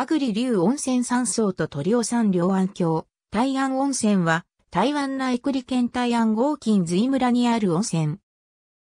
アグリ流温泉山荘と鳥尾山両安峡、大安温泉は、台湾内栗県大安合金随村にある温泉。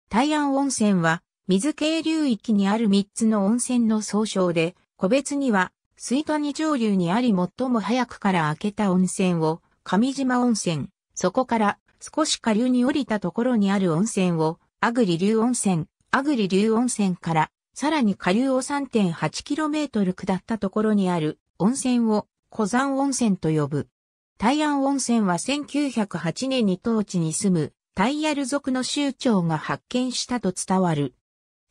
大安温泉は、水系流域にある3つの温泉の総称で、個別には、水谷上流にあり最も早くから開けた温泉を、上島温泉、そこから少し下流に降りたところにある温泉を、アグリ流温泉、アグリ流温泉から、さらに下流を 3.8km 下ったところにある温泉を古山温泉と呼ぶ。大安温泉は1908年に当地に住むタイヤル族の州長が発見したと伝わる。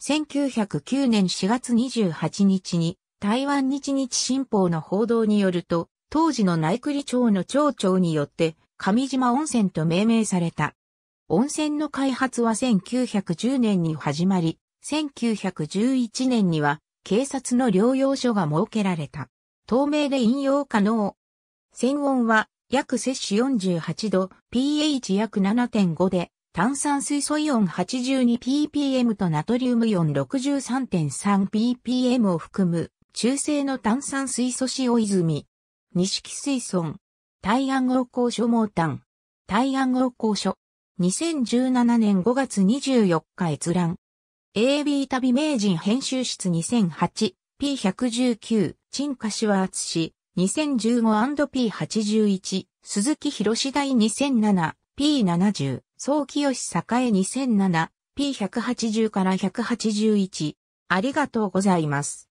1909年4月28日に台湾日日新報の報道によると、当時の内栗町の町長によって上島温泉と命名された。温泉の開発は1910年に始まり、1911年には警察の療養所が設けられた。透明で引用可能。専温は約摂氏48度、pH 約7.5で、炭酸水素イオン 82ppm とナトリウムイオン 63.3ppm を含む、中性の炭酸水素塩泉。錦水村。対暗号交所毛炭。対暗号交所。2017年5月24日閲覧。AB 旅名人編集室 2008P119 陳柏厚 2015&P81 鈴木博士大 2007P70 総清栄 2007P180 から181ありがとうございます。